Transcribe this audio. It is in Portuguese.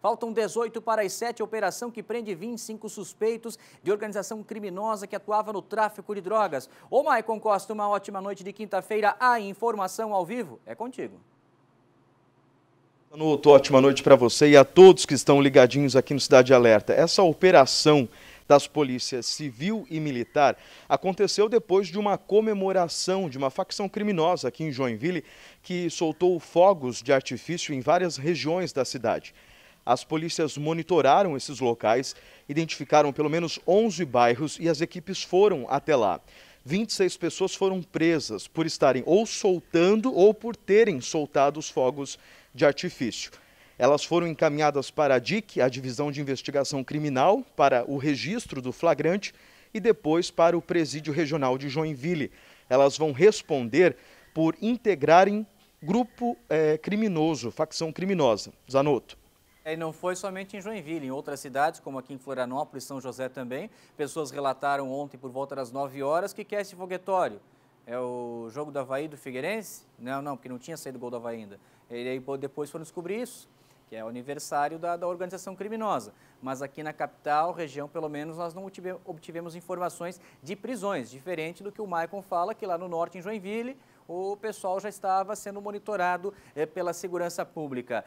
Faltam 18 para as 7, operação que prende 25 suspeitos de organização criminosa que atuava no tráfico de drogas. Ô Maicon Costa, uma ótima noite de quinta-feira. A informação ao vivo é contigo. Nuto, ótima noite para você e a todos que estão ligadinhos aqui no Cidade Alerta. Essa operação das polícias civil e militar aconteceu depois de uma comemoração de uma facção criminosa aqui em Joinville que soltou fogos de artifício em várias regiões da cidade. As polícias monitoraram esses locais, identificaram pelo menos 11 bairros e as equipes foram até lá. 26 pessoas foram presas por estarem ou soltando ou por terem soltado os fogos de artifício. Elas foram encaminhadas para a DIC, a Divisão de Investigação Criminal, para o registro do flagrante e depois para o Presídio Regional de Joinville. Elas vão responder por integrarem grupo é, criminoso, facção criminosa. Zanotto. É, e não foi somente em Joinville, em outras cidades, como aqui em Florianópolis, São José também, pessoas relataram ontem por volta das 9 horas que quer esse foguetório. É o jogo do Havaí do Figueirense? Não, não, porque não tinha saído gol do Havaí ainda. E aí depois foram descobrir isso, que é o aniversário da, da organização criminosa. Mas aqui na capital, região, pelo menos, nós não obtivemos informações de prisões, diferente do que o Maicon fala, que lá no norte, em Joinville, o pessoal já estava sendo monitorado eh, pela segurança pública.